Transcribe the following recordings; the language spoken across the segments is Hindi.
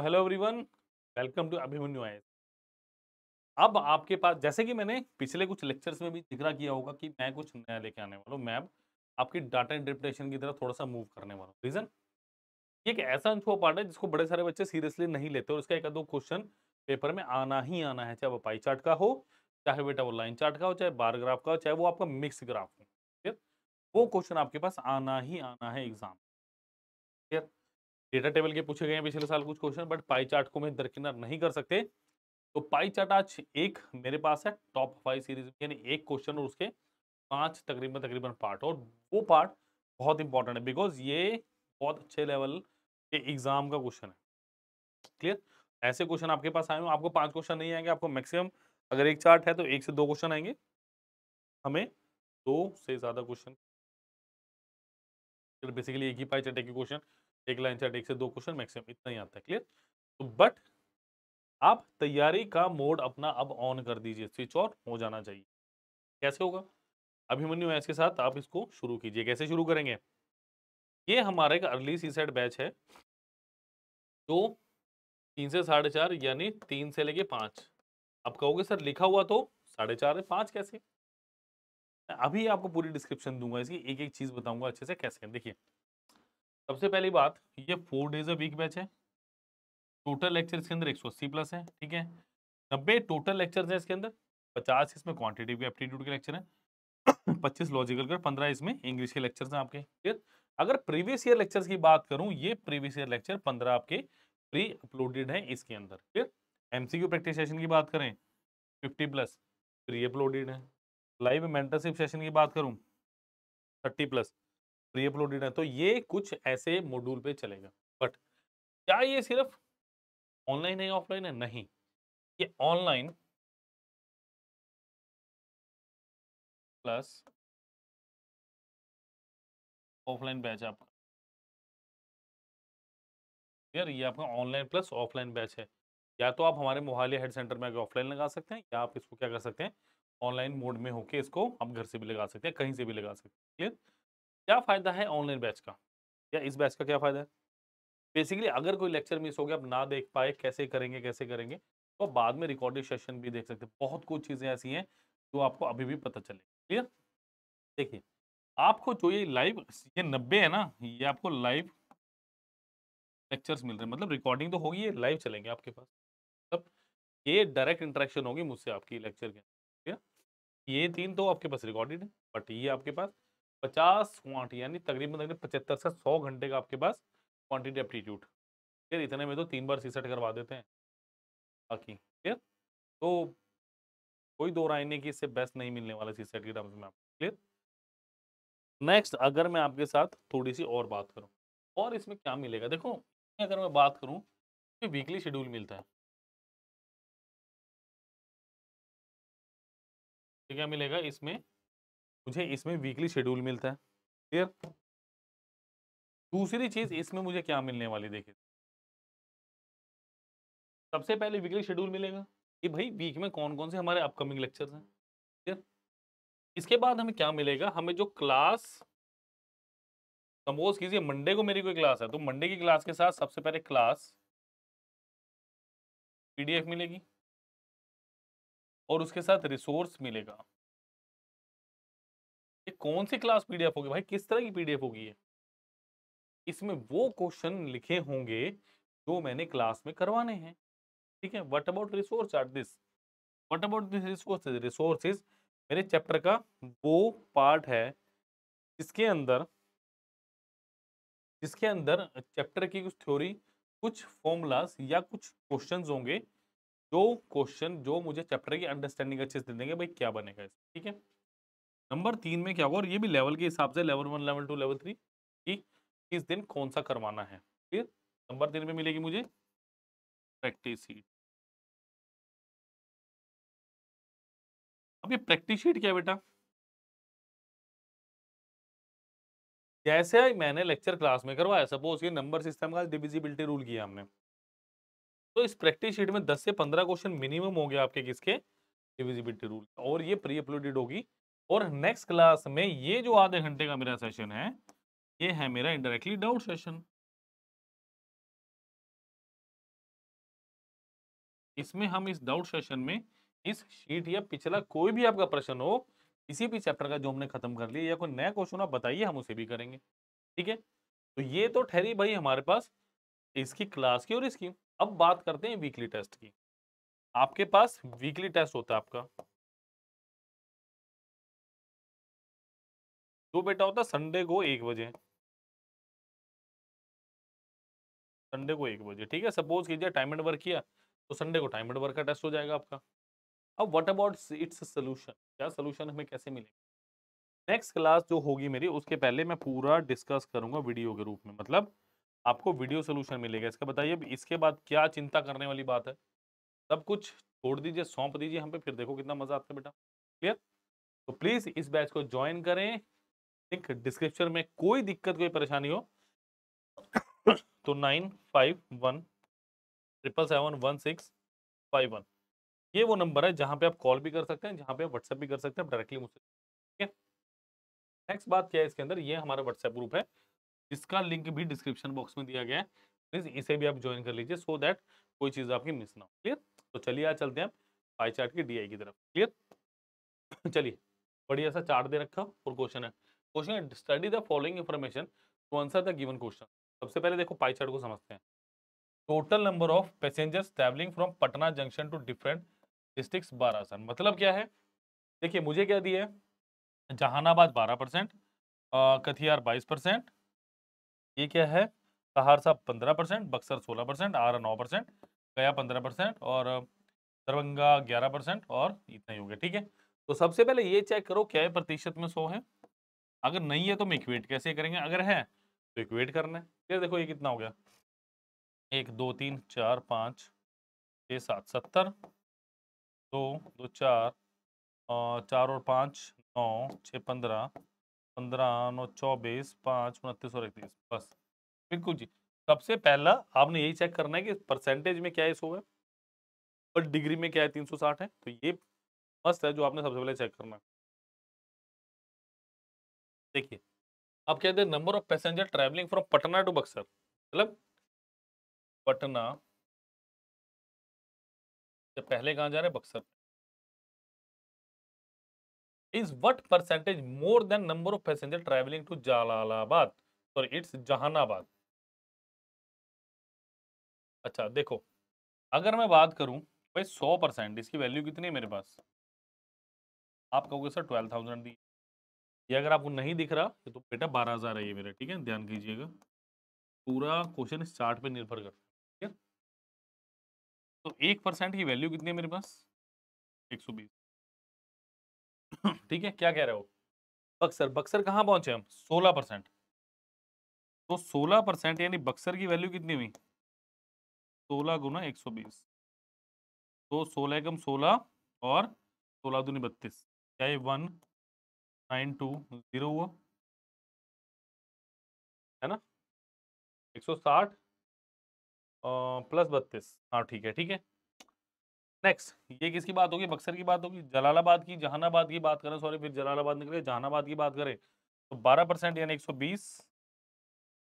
हेलो तो hello everyone welcome to Abhimanyu आई अब आपके पास जैसे कि मैंने पिछले कुछ लेक्चर्स में भी जिक्र किया होगा कि मैं कुछ नया लेके आने वाला हूँ मैं आपकी डाटा इंटरप्रिटेशन की तरफ थोड़ा सा मूव करने वाला हूँ रीज़न ये एक ऐसा अनछुआ पार्ट है जिसको बड़े सारे बच्चे सीरियसली नहीं लेते और इसका एक दो क्वेश्चन पेपर में आना ही आना है चाहे वो पाई चार्ट का हो चाहे बेटा वो लाइन चार्ट का हो चाहे बार ग्राफ का हो चाहे वो आपका मिक्स ग्राफ हो वो क्वेश्चन आपके पास आना ही आना है एग्जाम क्लियर डेटा टेबल के पूछे गए हैं पिछले साल कुछ क्वेश्चन बट पाई चार्ट को मैं दरकिनार नहीं कर सकते तो पाई चार्ट आज एक मेरे पास है टॉप फाइव सीरीज यानी एक क्वेश्चन और उसके पांच तकरीबन तकरीबन पार्ट और वो पार्ट बहुत इंपॉर्टेंट है बिकॉज ये बहुत अच्छे लेवल के एग्जाम का क्वेश्चन है क्लियर ऐसे क्वेश्चन आपके पास आए हो आपको पांच क्वेश्चन नहीं आएंगे आपको मैक्सिमम अगर एक चार्ट है तो एक से दो क्वेश्चन आएंगे हमें दो से ज़्यादा क्वेश्चन बेसिकली एक ही पाई चार्ट एक ही क्वेश्चन एक लाइन चार्ट एक से दो क्वेश्चन मैक्सिमम इतना ही आता है क्लियर तो बट आप तैयारी का मोड अपना अब ऑन कर दीजिए स्विच ऑन हो जाना चाहिए कैसे होगा अभिमन्यु मैच के साथ आप इसको शुरू कीजिए कैसे शुरू करेंगे ये हमारा एक अर्ली सी सेट बैच है जो तो तीन से साढ़े चार यानी तीन से लेके पाँच आप कहोगे सर लिखा हुआ तो साढ़े चार है पाँच कैसे अभी आपको पूरी डिस्क्रिप्शन दूंगा इसकी एक एक चीज़ बताऊंगा अच्छे से कैसे देखिए सबसे पहली बात ये four days a week batch है टोटल लेक्चर इसके अंदर 180 प्लस है ठीक है नब्बे टोटल लेक्चर है इसके अंदर पचास इसमें क्वांटिटेटिव के एप्टीट्यूड के लेक्चर हैं पच्चीस लॉजिकल के पंद्रह इसमें इंग्लिश के लेक्चर हैं आपके क्लियर अगर प्रीवियस ईयर लेक्चर्स की बात करूं ये प्रीवियस ईयर लेक्चर पंद्रह आपके प्री अपलोडेड है इसके अंदर फिर एमसीक्यू प्रैक्टिस सेशन की बात करें फिफ्टी प्लस प्री अपलोडेड है लाइव मेंटरशिप सेशन की बात करूँ थर्टी प्लस प्री अपलोडेड है तो ये कुछ ऐसे मॉड्यूल पे चलेगा बट क्या ये सिर्फ ऑनलाइन है ऑफलाइन है नहीं ये ऑनलाइन प्लस ऑफलाइन बैच आपका यार ये आपका ऑनलाइन प्लस ऑफलाइन बैच है या तो आप हमारे मोहाली हेड सेंटर में ऑफलाइन लगा सकते हैं या आप इसको क्या कर सकते हैं ऑनलाइन मोड में होके इसको आप घर से भी लगा सकते हैं कहीं से भी लगा सकते हैं क्लियर क्या फ़ायदा है ऑनलाइन बैच का या इस बैच का क्या फ़ायदा है बेसिकली अगर कोई लेक्चर मिस हो गया आप ना देख पाए कैसे करेंगे कैसे करेंगे तो बाद में रिकॉर्डेड सेशन भी देख सकते हैं बहुत कुछ चीज़ें ऐसी हैं जो आपको अभी भी पता चले क्लियर देखिए आपको जो ये लाइव ये नब्बे है ना ये आपको लाइव लेक्चर्स मिल रहे हैं मतलब रिकॉर्डिंग तो होगी ये लाइव चलेंगे आपके पास मतलब ये डायरेक्ट इंटरेक्शन होगी मुझसे आपकी लेक्चर के ठीक है ये तीन तो आपके पास रिकॉर्डेड है बट ये आपके पास पचास क्वांट यानी तकरीबन तकरीबन पचहत्तर से सौ घंटे का आपके पास क्वान्टिटी एप्टीट्यूड फिर इतने में तो तीन बार सीसट करवा देते हैं बाकी क्लियर तो कोई दो राय नहीं कि इससे बेस्ट नहीं मिलने वाला सीसट के टर्म्स में आप क्लियर नेक्स्ट अगर मैं आपके साथ थोड़ी सी और बात करूँ और इसमें क्या मिलेगा देखो अगर मैं बात करूँ तो वीकली शेड्यूल मिलता है तो क्या मिलेगा इसमें मुझे इसमें वीकली शेड्यूल मिलता है क्लियर दूसरी चीज़ इसमें मुझे क्या मिलने वाली देखिए सबसे पहले वीकली शेड्यूल मिलेगा कि भाई वीक में कौन कौन से हमारे अपकमिंग लेक्चर हैं क्लियर इसके बाद हमें क्या मिलेगा हमें जो क्लास कंपोज कीजिए मंडे को मेरी कोई क्लास है तो मंडे की क्लास के साथ सबसे पहले क्लास पीडीएफ मिलेगी और उसके साथ रिसोर्स मिलेगा कौन सी क्लास पीडीएफ होगी भाई किस तरह की पीडीएफ होगी ये इसमें वो क्वेश्चन लिखे होंगे जो मैंने क्लास में करवाने हैं ठीक है what about resource are this what about this resources resources मेरे चैप्टर का वो पार्ट है जिसके अंदर जिसके अंदर चैप्टर की कुछ थ्योरी कुछ फॉर्मूलाज या कुछ क्वेश्चंस होंगे जो क्वेश्चन जो मुझे चैप्टर की अंडरस्टैंडिंग अच्छे से दे देंगे भाई क्या बनेगा इसमें ठीक है नंबर तीन में क्या होगा और ये भी लेवल के हिसाब से level one level two level three कि किस दिन कौन सा करवाना है फिर नंबर तीन में मिलेगी मुझे प्रैक्टिस शीट अब ये प्रैक्टिस शीट क्या बेटा जैसे मैंने लेक्चर क्लास में करवाया सपोज ये नंबर सिस्टम का डिविजिबिलिटी रूल किया हमने तो इस प्रैक्टिस शीट में 10 से 15 क्वेश्चन मिनिमम हो गया आपके किसके डिविजिबिलिटी रूल और ये प्री अपलोडेड होगी और नेक्स्ट क्लास में ये जो आधे घंटे का मेरा सेशन है ये है मेरा इनडायरेक्टली डाउट सेशन इसमें हम इस डाउट सेशन में इस शीट या पिछला कोई भी आपका प्रश्न हो किसी भी चैप्टर का जो हमने खत्म कर लिया या कोई नया क्वेश्चन आप बताइए हम उसे भी करेंगे ठीक है तो ये तो ठहरी भाई हमारे पास इसकी क्लास की और इसकी अब बात करते हैं वीकली टेस्ट की आपके पास वीकली टेस्ट होता है आपका जो बेटा होता है संडे को एक बजे संडे को एक बजे ठीक है सपोज कीजिए टाइम एंड वर्क किया तो संडे को टाइम एंड वर्क का टेस्ट हो जाएगा आपका अब व्हाट अबाउट इट्स सोल्यूशन क्या सोल्यूशन हमें कैसे मिलेगा नेक्स्ट क्लास जो होगी मेरी उसके पहले मैं पूरा डिस्कस करूंगा वीडियो के रूप में मतलब आपको वीडियो सोल्यूशन मिलेगा इसका बताइए इसके बाद क्या चिंता करने वाली बात है सब कुछ छोड़ दीजिए सौंप दीजिए हम पे फिर देखो कितना मजा आता है बेटा क्लियर तो प्लीज़ इस बैच को ज्वाइन करें ठीक डिस्क्रिप्शन में कोई दिक्कत कोई परेशानी हो तो nine five one triple seven one six five one ये वो नंबर है जहाँ पे आप कॉल भी कर सकते हैं जहाँ पे आप व्हाट्सएप भी कर सकते हैं डायरेक्टली मुझसे ठीक है नेक्स्ट बात क्या है इसके अंदर ये हमारा व्हाट्सएप ग्रुप है इसका लिंक भी डिस्क्रिप्शन बॉक्स में दिया गया है प्लीज़ इसे भी आप ज्वाइन कर लीजिए सो दैट कोई चीज़ आपकी मिस ना हो क्लियर तो चलिए आज चलते हैं पाई चार्ट की डी की तरफ क्लियर चलिए बढ़िया सा चार्ट दे रखा और क्वेश्चन है question study the following information to answer the given question सबसे पहले देखो पाई चार्ट को समझते हैं total number of passengers travelling from Patna junction to different district बारह सर मतलब क्या है देखिए मुझे क्या दिया है जहानाबाद बारह परसेंट कथियार बाईस परसेंट ये क्या है सहरसा पंद्रह परसेंट बक्सर सोलह परसेंट आरा नौ परसेंट गया पंद्रह परसेंट और दरभंगा ग्यारह परसेंट और इतना ही हो गया ठीक है तो सबसे पहले ये चेक करो क्या प्रतिशत में सौ है अगर नहीं है तो हम इक्वेट कैसे करेंगे अगर है तो इक्वेट करना है फिर देखो ये कितना हो गया एक दो तीन चार पाँच छः सात सत्तर दो दो चार चार और पाँच नौ छः पंद्रह पंद्रह नौ चौबीस पाँच उनतीस और इकतीस बस बिल्कुल जी सबसे पहला आपने यही चेक करना है कि परसेंटेज में क्या है सौ है और डिग्री में क्या है तीन सौ साठ है तो ये मस्त है जो आपने सबसे पहले चेक करना है देखिए आप कहते हैं number of passenger travelling from Patna to Buxar मतलब पटना से पहले कहाँ जा रहे हैं Buxar is what percentage more than number of passenger travelling to Jalalabad और इट्स जहानाबाद अच्छा देखो अगर मैं बात करूं भाई सौ परसेंट इसकी वैल्यू कितनी है मेरे पास आप कहोगे सर ट्वेल्व थाउजेंड दी ये अगर आपको नहीं दिख रहा तो बेटा बारह हजार है ये मेरा ठीक है ध्यान कीजिएगा पूरा क्वेश्चन इस चार्ट पे निर्भर करता है ठीक है तो एक परसेंट की वैल्यू कितनी है मेरे पास एक सौ बीस ठीक है क्या कह रहे हो बक्सर बक्सर कहाँ पहुंचे हम सोलह परसेंट तो सोलह परसेंट यानी बक्सर की वैल्यू कितनी हुई सोलह गुना एक सौ बीस तो सोलह एकम सोलह और सोलह दूनी बत्तीस क्या ये वन साइन टू जीरो हुआ है ना एक सौ साठ प्लस बत्तीस हाँ ठीक है ठीक है नेक्स्ट ये किसकी बात होगी बक्सर की बात होगी जलालाबाद की जहानाबाद की बात करें सॉरी फिर जलालाबाद निकले जहानाबाद की बात करें तो बारह परसेंट यानी एक सौ बीस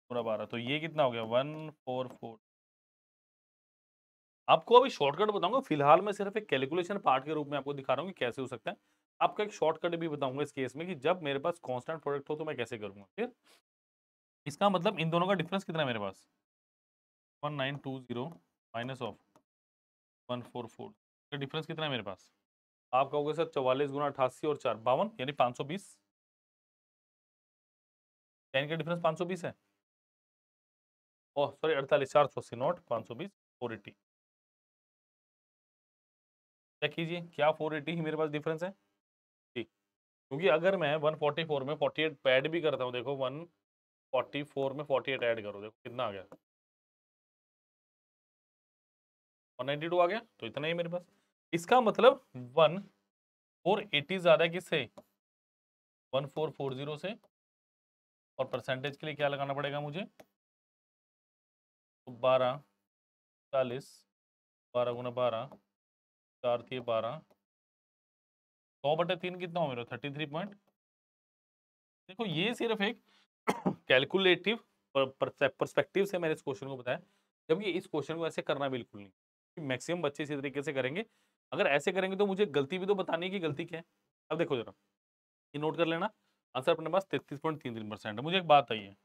पूरा बारह तो ये कितना हो गया वन फोर फोर आपको अभी शॉर्टकट बताऊंगा फिलहाल मैं सिर्फ एक कैलकुलेशन पार्ट के रूप में आपको दिखा रहा हूँ कि कैसे हो सकता है आपका एक शॉर्टकट भी बताऊंगा इस केस में कि जब मेरे पास कांस्टेंट प्रोडक्ट हो तो मैं कैसे करूंगा फिर इसका मतलब इन दोनों का डिफरेंस कितना है मेरे पास one nine two zero minus of one four four difference कितना है मेरे पास आप कहोगे सर चौवालीस गुना अठासी और चार बावन यानी पाँच सौ बीस टेन का डिफरेंस पाँच सौ बीस है ओह सॉरी अड़तालीस चार सौ अस्सी नोट पाँच सौ बीस फोर एट्टी चेक कीजिए क्या फोर एट्टी ही मेरे पास डिफरेंस है क्योंकि अगर मैं 144 में 48 ऐड भी करता हूँ देखो 144 में 48 ऐड करो देखो कितना आ गया 192 आ गया तो इतना ही मेरे पास इसका मतलब वन फोर एटी ज़्यादा किससे वन फोर फोर जीरो से और परसेंटेज के लिए क्या लगाना पड़ेगा मुझे तो बारह चालीस बारह गुना बारह चार थी बारह सौ बटे तीन कितना हो मेरा थर्टी थ्री पॉइंट देखो ये सिर्फ एक कैलकुलेटिव परस्पेक्टिव से मैंने इस क्वेश्चन को बताया जबकि इस क्वेश्चन को ऐसे करना बिल्कुल नहीं मैक्सिमम बच्चे इसी तरीके से करेंगे अगर ऐसे करेंगे तो मुझे गलती भी तो बतानी की गलती क्या है अब देखो जरा ये नोट कर लेना आंसर अपने पास तैतीस पॉइंट तीन तीन परसेंट है मुझे एक बात आई है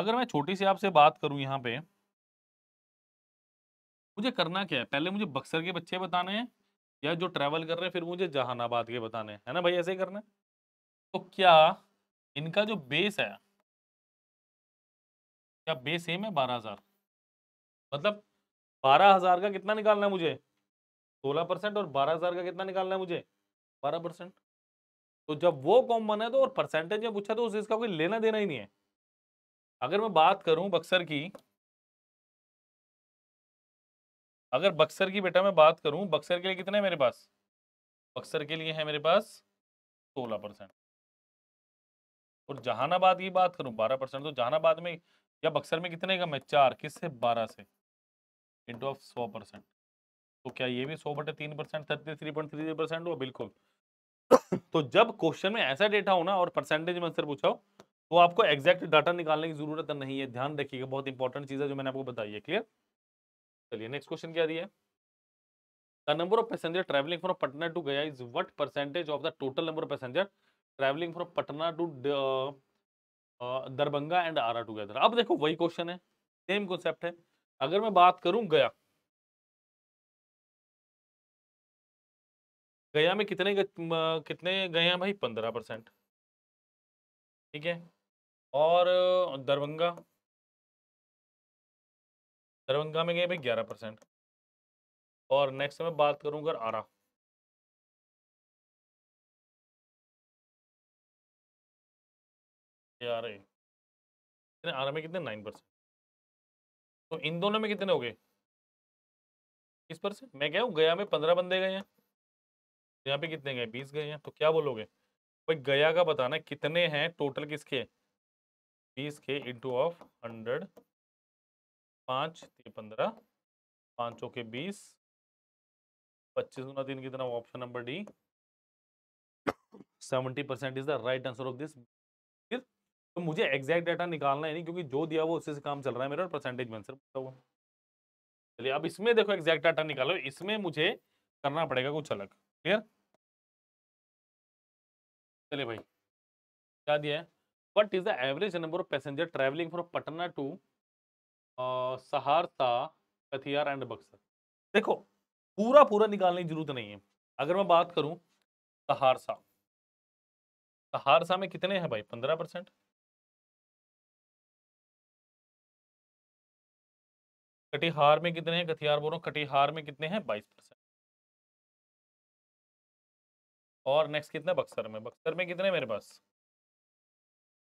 अगर मैं छोटी सी आपसे बात करूं यहाँ पे मुझे करना क्या है पहले मुझे बक्सर के बच्चे बताने हैं या जो ट्रैवल कर रहे हैं फिर मुझे जहानाबाद के बताने है ना भाई ऐसे ही करना तो क्या इनका जो बेस है क्या बेस सेम है बारह हजार मतलब बारह हजार का कितना निकालना है मुझे सोलह परसेंट और बारह हजार का कितना निकालना है मुझे बारह परसेंट तो जब वो कॉमन है तो और परसेंटेज जब पूछा तो उस इसका कोई लेना देना ही नहीं है अगर मैं बात करूं बक्सर की अगर बक्सर की बेटा मैं बात करूं बक्सर के लिए कितना है मेरे पास बक्सर के लिए है मेरे पास सोलह परसेंट और जहानाबाद की बात करूं बारह परसेंट तो जहानाबाद में या बक्सर में कितने कम है चार से बारह से इंटू ऑफ सौ परसेंट तो क्या ये भी सौ बटे तीन percent thirty three point three percent हुआ बिल्कुल तो जब क्वेश्चन में ऐसा डेटा हो ना और परसेंटेज में आंसर पूछा हो तो आपको एग्जैक्ट डाटा निकालने की जरूरत नहीं है ध्यान रखिएगा बहुत इंपॉर्टेंट चीज़ है जो मैंने आपको बताई है क्लियर चलिए नेक्स्ट क्वेश्चन क्या दिया the number of passenger travelling from Patna to Gaya is what percentage of the total number of passenger travelling from Patna to Darbhanga and Arrah together अब देखो वही क्वेश्चन है सेम कॉन्सेप्ट है अगर मैं बात करूं गया गया में कितने ग, कितने गए हैं भाई पंद्रह परसेंट ठीक है और दरभंगा दरभंगा में गए भाई ग्यारह परसेंट और नेक्स्ट मैं बात करूँगा आरा आरा कितने आरा में कितने नाइन परसेंट तो इन दोनों में कितने हो गए किस परसेंट मैं क्या हूँ गया में पंद्रह बंदे गए हैं यहाँ पे कितने गए बीस गए हैं तो क्या बोलोगे भाई गया का बताना कितने हैं टोटल किसके बीस के इंटू ऑफ हंड्रेड पाँच ये पंद्रह पाँचों के बीस पच्चीस गुना तीन कितना option number D seventy percent is the right answer of this फिर तो मुझे एग्जैक्ट डाटा निकालना है नहीं क्योंकि जो दिया वो उससे से काम चल रहा है मेरा और परसेंटेज में आंसर बता हुआ चलिए अब इसमें देखो एग्जैक्ट डाटा निकालो इसमें मुझे करना पड़ेगा कुछ अलग क्लियर चलिए भाई क्या दिया है what is the average number of passenger travelling from Patna to Saharsa Katihar and Buxar देखो पूरा पूरा निकालने की जरूरत नहीं है अगर मैं बात करूं सहारसा सहारसा में कितने हैं भाई पंद्रह परसेंट कटिहार में कितने हैं कथियार बोलो कटिहार में कितने हैं बाईस परसेंट और नेक्स्ट कितने बक्सर में बक्सर में कितने मेरे पास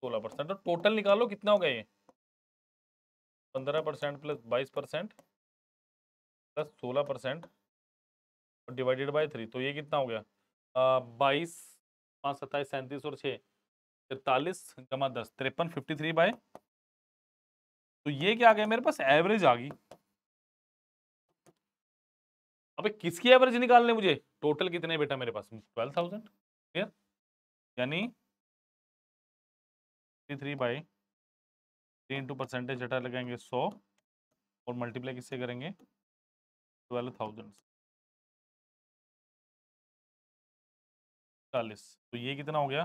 सोलह परसेंट तो टोटल निकालो कितना हो गया ये पंद्रह परसेंट प्लस बाईस परसेंट प्लस सोलह परसेंट डिवाइडेड बाय थ्री तो ये कितना हो गया बाईस पाँच सत्ताईस सैंतीस और छः तिरतालीस जमा दस तिरपन फिफ्टी थ्री बाय तो ये क्या आ गया मेरे पास एवरेज आ गई अबे किसकी एवरेज निकालने मुझे टोटल कितने बेटा मेरे पास ट्वेल्व थाउजेंड क्लियर यानी three by three into percentage हटा लगाएंगे सौ और मल्टीप्लाई किससे करेंगे ट्वेल्व थाउजेंड चालीस तो ये कितना हो गया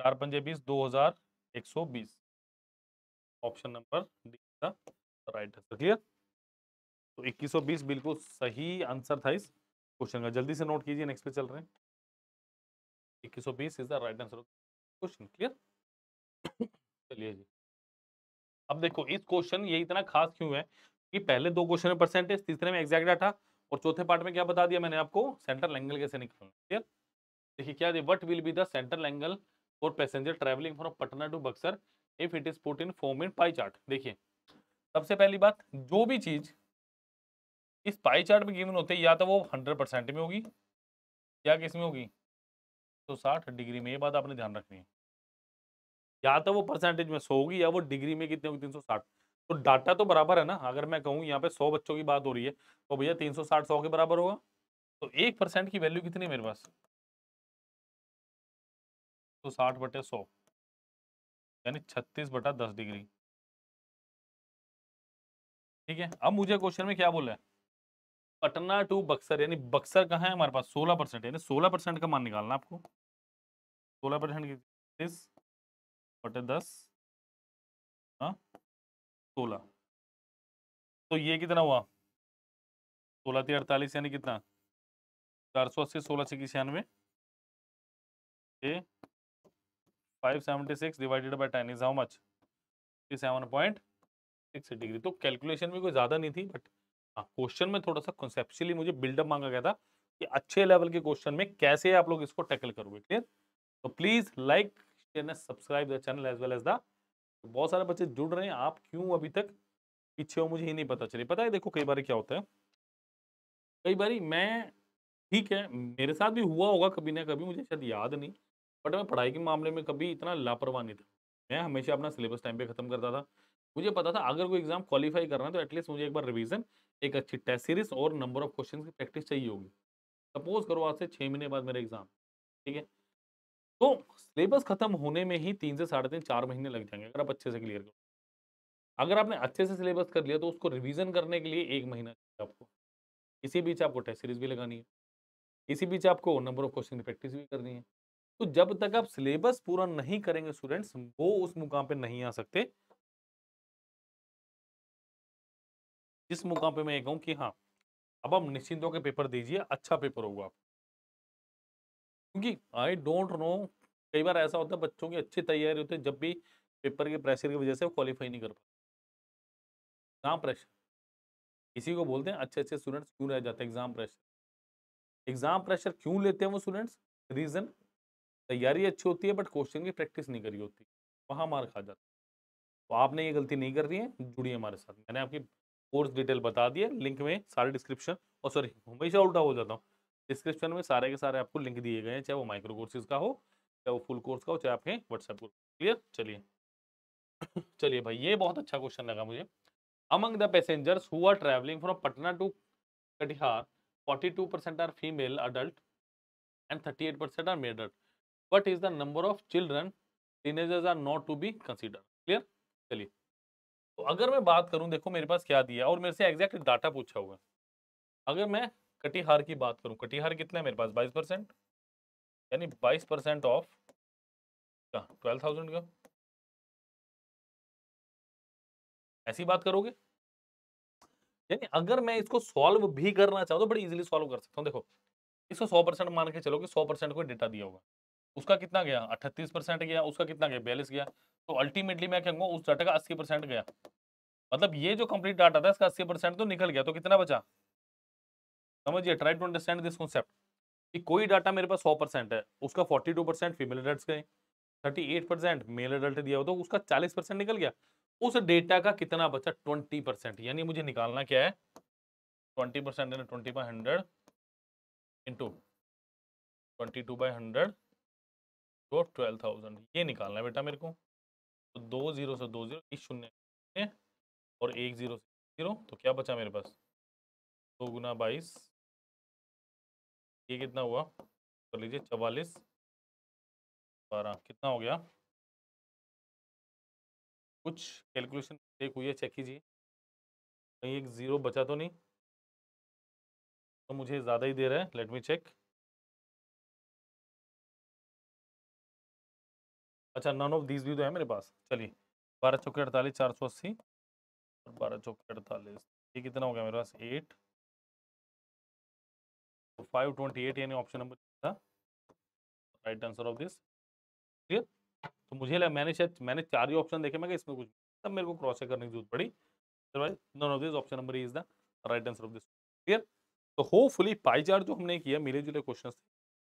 चार पंजे बीस दो हज़ार एक सौ बीस ऑप्शन नंबर डी का राइट आंसर क्लियर तो इक्कीस सौ बीस बिल्कुल सही आंसर था इस क्वेश्चन का जल्दी से नोट कीजिए नेक्स्ट पे चल रहे हैं इक्कीस सौ बीस is the right answer question clear चलिए जी अब देखो इस क्वेश्चन ये इतना खास क्यों है कि पहले दो क्वेश्चन में परसेंटेज तीसरे में एग्जैक्ट डाटा और चौथे पार्ट में क्या बता दिया मैंने आपको सेंट्रल एंगल कैसे निकालना क्लियर देखिए क्या what will be the central angle for passenger travelling from Patna to Buxar if it is put in form in pie chart देखिए सबसे पहली बात जो भी चीज इस पाई चार्ट में गिवन होते या तो वो हंड्रेड परसेंट में होगी या किस में होगी तो साठ डिग्री में ये बात आपने ध्यान रखनी है या तो वो परसेंटेज में सौ होगी या वो डिग्री में कितनी होगी तीन सौ साठ तो डाटा तो बराबर है ना अगर मैं कहूँ यहाँ पे सौ बच्चों की बात हो रही है तो भैया तीन सौ के बराबर होगा तो एक परसेंट की वैल्यू कितनी है मेरे पास तो साठ बटे सौ यानी छत्तीस बटा दस डिग्री ठीक है अब मुझे क्वेश्चन में क्या बोला है पटना टू बक्सर यानी बक्सर कहाँ है हमारे पास सोलह परसेंट यानी सोलह परसेंट का मान निकालना आपको सोलह परसेंट बटे दस हाँ, सोलह तो ये कितना हुआ सोलह थी अड़तालीस यानी कितना चार सौ अस्सी सोलह छः छियानवे ए five seventy six divided by ten is how much seven point six degree तो कैलकुलेशन में कोई ज़्यादा नहीं थी बट हाँ क्वेश्चन में थोड़ा सा कॉन्सेप्चुअली मुझे बिल्डअप मांगा गया था कि अच्छे लेवल के क्वेश्चन में कैसे आप लोग इसको टैकल करोगे क्लियर तो please like share subscribe the channel as well as the बहुत सारे बच्चे जुड़ रहे हैं आप क्यों अभी तक पीछे हो मुझे ही नहीं पता चले पता है देखो कई बार क्या होता है कई बार मैं ठीक है मेरे साथ भी हुआ होगा कभी ना कभी मुझे शायद याद नहीं बट मैं पढ़ाई के मामले में कभी इतना लापरवाह नहीं था मैं हमेशा अपना सिलेबस टाइम पे खत्म करता था मुझे पता था अगर कोई एग्जाम क्वालिफाई करना है तो एटलीस्ट मुझे एक बार रिवीजन एक अच्छी टेस्ट सीरीज और नंबर ऑफ क्वेश्चन की प्रैक्टिस चाहिए होगी सपोज करो आज से छः महीने बाद मेरा एग्जाम ठीक है तो सिलेबस खत्म होने में ही तीन से साढ़े तीन चार महीने लग जाएंगे अगर आप अच्छे से क्लियर करो अगर आपने अच्छे से सिलेबस कर लिया तो उसको रिवीजन करने के लिए एक महीना चाहिए आपको इसी बीच आपको टेस्ट सीरीज भी लगानी है इसी बीच आपको नंबर ऑफ क्वेश्चन प्रैक्टिस भी करनी है तो जब तक आप सिलेबस पूरा नहीं करेंगे स्टूडेंट्स वो उस मुकाम पे नहीं आ सकते जिस मुकाम पे मैं ये कहूँ कि हाँ अब आप निश्चिंत होकर पेपर दीजिए अच्छा पेपर होगा आप क्योंकि आई डोंट नो कई बार ऐसा होता है बच्चों की अच्छी तैयारी होती है जब भी पेपर के प्रेशर की वजह से वो क्वालिफाई नहीं कर पाते एग्जाम प्रेशर इसी को बोलते हैं अच्छे अच्छे स्टूडेंट्स क्यों रह जाते हैं एग्जाम प्रेशर एग्जाम प्रेशर क्यों लेते हैं वो स्टूडेंट्स रीज़न तैयारी अच्छी होती है बट क्वेश्चन की प्रैक्टिस नहीं करी होती वहाँ मार खा जाता तो आपने ये गलती नहीं करनी है जुड़िए हमारे साथ मैंने आपकी कोर्स डिटेल बता दी लिंक में सारे डिस्क्रिप्शन और सॉरी हमेशा उल्टा हो जाता हूँ डिस्क्रिप्शन में सारे के सारे आपको लिंक दिए गए हैं चाहे वो माइक्रो कोर्सेज का हो चाहे वो फुल कोर्स का हो चाहे आपके व्हाट्सएप ग्रुप क्लियर चलिए चलिए भाई ये बहुत अच्छा क्वेश्चन लगा मुझे among the passengers who are travelling from Patna to Katihar 42% percent are female adult and 38% eight percent are male adult what is the number of children teenagers are not to be consider clear चलिए तो अगर मैं बात करूँ देखो मेरे पास क्या दिया और मेरे से एग्जैक्ट डाटा पूछा हुआ है अगर मैं कटिहार की बात करूं कटिहार कितना है मेरे पास बाईस परसेंट यानी बाईस परसेंट ऑफ क्या ट्वेल्व थाउजेंड का ऐसी बात करोगे यानी अगर मैं इसको सॉल्व भी करना चाहूँ तो बड़ी इजीली सॉल्व कर सकता हूँ देखो इसको सौ परसेंट मान के चलोगे सौ परसेंट को डेटा दिया होगा उसका कितना गया अट्ठतीस परसेंट गया उसका कितना गया बयालीस गया तो अल्टीमेटली मैं कहूँगा उस डाटा का अस्सी परसेंट गया मतलब ये जो कंप्लीट डाटा था इसका अस्सी परसेंट तो निकल गया तो कितना बचा समझिए try to understand this concept कि कोई डाटा मेरे पास सौ परसेंट है उसका forty two percent female adult गए thirty eight percent male adult दिया हो तो उसका चालीस परसेंट निकल गया उस डेटा का कितना बचा ट्वेंटी परसेंट यानी मुझे निकालना क्या है ट्वेंटी परसेंट यानी twenty by hundred into twenty two by hundred to twelve thousand ये निकालना है बेटा मेरे को तो दो जीरो से दो जीरो इस शून्य और एक जीरो से जीरो तो क्या बचा मेरे पास दो गुना बाईस ये कितना हुआ कर लीजिए चवालीस बारह कितना हो गया कुछ कैलकुलेशन एक हुई है चेक कीजिए कहीं एक ज़ीरो बचा तो नहीं तो मुझे ज़्यादा ही दे रहा है लेट मी चेक अच्छा नन ऑफ दीज भी तो है मेरे पास चलिए बारह चौके अड़तालीस चार सौ अस्सी और बारह चौके अड़तालीस ये कितना हो गया मेरे पास एट फाइव ट्वेंटी एट यानी ऑप्शन नंबर था right answer of this clear तो मुझे लगा मैंने शायद मैंने चार ही ऑप्शन देखे मैं इसमें कुछ तब मेरे को क्रॉस चेक करने की जरूरत पड़ी otherwise none of this option number is the right answer of this clear तो होपफुली पाई चार्ट जो हमने किया मिले जुले क्वेश्चन थे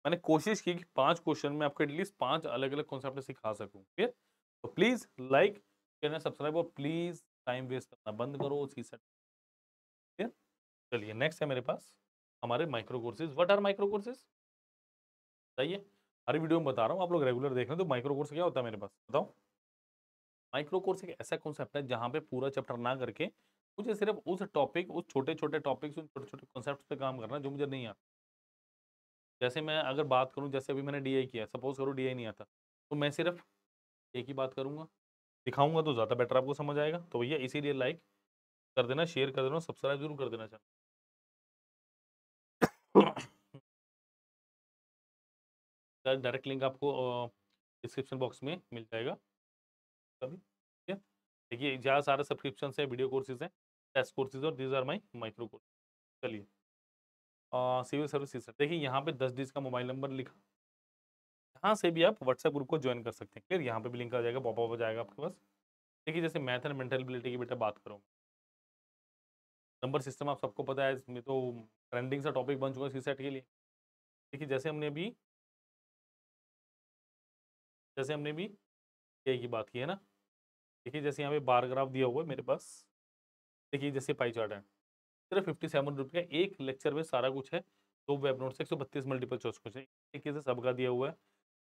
मैंने कोशिश की कि पांच क्वेश्चन में आपको एटलीस्ट पांच अलग अलग कॉन्सेप्ट सिखा सकूँ क्लियर तो प्लीज़ लाइक करना सब्सक्राइब और प्लीज़ टाइम वेस्ट करना बंद करो उसी सेट क्लियर चलिए नेक्स्ट है मेरे पास हमारे micro courses what are micro courses बताइए हर वीडियो में बता रहा हूँ आप लोग रेगुलर देख रहे हो तो माइक्रो कोर्स क्या होता है मेरे पास बताओ माइक्रो कोर्स एक ऐसा कॉन्सेप्ट है जहाँ पे पूरा चैप्टर ना करके मुझे सिर्फ उस टॉपिक उस छोटे छोटे टॉपिक्स उन छोटे छोटे कॉन्सेप्ट पे काम करना जो मुझे नहीं आता जैसे मैं अगर बात करूँ जैसे अभी मैंने डी किया सपोज करो डी नहीं आता तो मैं सिर्फ एक ही बात करूँगा दिखाऊँगा तो ज़्यादा बेटर आपको समझ आएगा तो भैया इसीलिए लाइक कर देना शेयर कर देना सब्सक्राइब जरूर कर देना चाहिए डायरेक्ट लिंक आपको डिस्क्रिप्शन बॉक्स में मिल जाएगा कभी ठीक है देखिए ज्यादा सारे सब्सक्रिप्शन है वीडियो कोर्सेज हैं टेस्ट कोर्सेज और these are my micro course चलिए सिविल सर्विस सर देखिए यहाँ पे दस डिज का मोबाइल नंबर लिखा यहाँ से भी आप व्हाट्सएप ग्रुप को ज्वाइन कर सकते हैं क्लियर यहाँ पे भी लिंक आ जाएगा पॉपअप आ जाएगा आपके पास देखिए जैसे मैथ एंड मेंटल एबिलिटी की बेटा बात करूँ नंबर सिस्टम आप सबको पता है इसमें तो ट्रेंडिंग सा टॉपिक बन चुका है सी के लिए देखिए जैसे हमने अभी जैसे हमने भी ए की बात की है ना देखिए जैसे यहाँ पे बार ग्राफ दिया हुआ है मेरे पास देखिए जैसे पाई चार्ट है सिर्फ फिफ्टी सेवन रुपये एक लेक्चर में सारा कुछ है दो वेब नोट्स एक सौ बत्तीस मल्टीपल चॉइस क्वेश्चन तरीके से सबका दिया हुआ है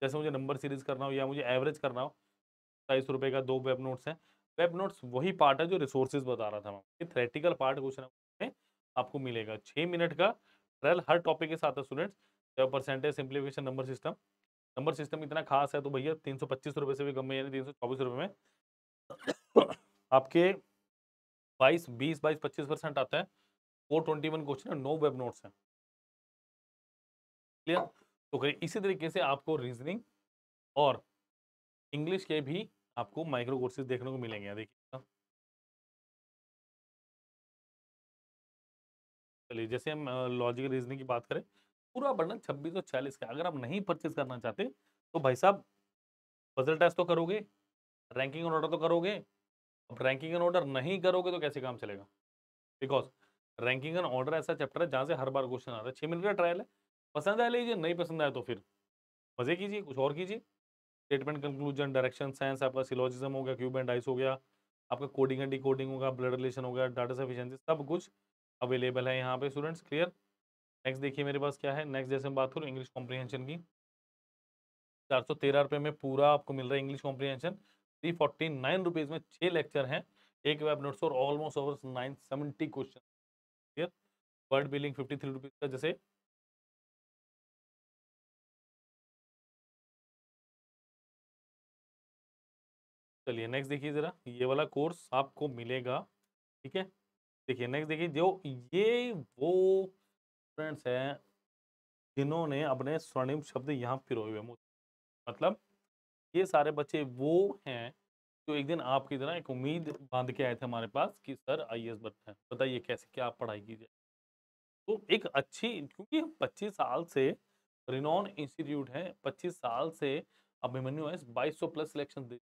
जैसे मुझे नंबर सीरीज करना हो या मुझे एवरेज करना हो सत्ताईस रुपये का दो वेब नोट्स हैं वेब नोट्स वही पार्ट है जो रिसोर्सेज बता रहा था मैं ये थ्रेटिकल पार्ट क्वेश्चन में आपको मिलेगा छः मिनट का ट्रेल हर टॉपिक के साथ है students percentage simplification number system number system इतना खास है तो भैया तीन सौ पच्चीस रुपये से भी कम में यानी तीन सौ चौबीस रुपये में आपके बाईस बीस बाईस पच्चीस परसेंट आता है फोर ट्वेंटी वन क्वेश्चन है नो वेब नोट्स हैं क्लियर तो करिए इसी तरीके से आपको रीजनिंग और इंग्लिश के भी आपको माइक्रो कोर्सेज देखने को मिलेंगे देखिए हाँ। चलिए जैसे हम लॉजिकल रीजनिंग की बात करें पूरा बंडल छब्बीस सौ छियालीस का अगर आप नहीं परचेज करना चाहते तो भाई साहब फजल टेस्ट तो करोगे रैंकिंग ऑर्डर तो करोगे अब रैंकिंग ऑर्डर नहीं करोगे तो कैसे काम चलेगा बिकॉज रैंकिंग एंड ऑर्डर ऐसा चैप्टर है जहाँ से हर बार क्वेश्चन आ रहा है छः मिनट का ट्रायल है पसंद आया लीजिए नहीं पसंद आया तो फिर मज़े कीजिए कुछ और कीजिए स्टेटमेंट कंक्लूजन डायरेक्शन साइंस आपका सिलोजिज्म हो गया क्यूब एंड आइस हो गया आपका कोडिंग एंड डी होगा ब्लड रिलेशन हो गया डाटा सफिशेंसी सब कुछ अवेलेबल है यहाँ पे स्टूडेंट्स क्लियर नेक्स्ट देखिए मेरे पास क्या है नेक्स्ट जैसे हम बात करूँ इंग्लिश कॉम्प्रीहेंशन की चार सौ तेरह रुपये में पूरा आपको मिल रहा है English comprehension three forty nine rupees में छः लेक्चर हैं एक वेब नोट्स और almost over nine seventy question clear word building fifty three rupees का जैसे चलिए नेक्स्ट देखिए ज़रा ये वाला कोर्स आपको मिलेगा ठीक है देखिए नेक्स्ट देखिए जो ये वो स्टूडेंट्स हैं जिन्होंने अपने स्वर्णिम शब्द यहाँ पिरोए हुए मुझे मतलब ये सारे बच्चे वो हैं जो एक दिन आपकी तरह एक उम्मीद बांध के आए थे हमारे पास कि सर आई एस बनना हैं बताइए कैसे क्या पढ़ाई की जाए तो एक अच्छी क्योंकि पच्चीस साल से रिनॉन इंस्टीट्यूट है पच्चीस साल से अभिमन्यू है बाईस सौ प्लस सिलेक्शन दे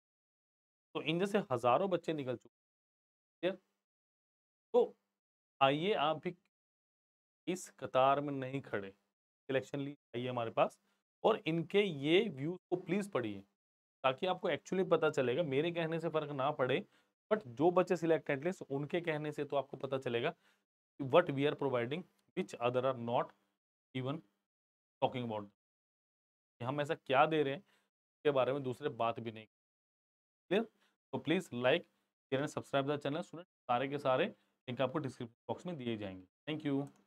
तो इन जैसे हज़ारों बच्चे निकल चुके हैं तो आइए आप भी इस कतार में नहीं खड़े सिलेक्शन ली आई हमारे पास और इनके ये व्यूज को प्लीज़ पढ़िए ताकि आपको एक्चुअली पता चलेगा मेरे कहने से फ़र्क ना पड़े बट जो बच्चे सिलेक्ट एटलीस्ट उनके कहने से तो आपको पता चलेगा what we are providing which other are not even talking about हम ऐसा क्या दे रहे हैं उसके बारे में दूसरे बात भी नहीं क्लियर तो please like subscribe the channel सुने सारे के सारे लिंक आपको डिस्क्रिप्शन बॉक्स में दिए जाएंगे थैंक यू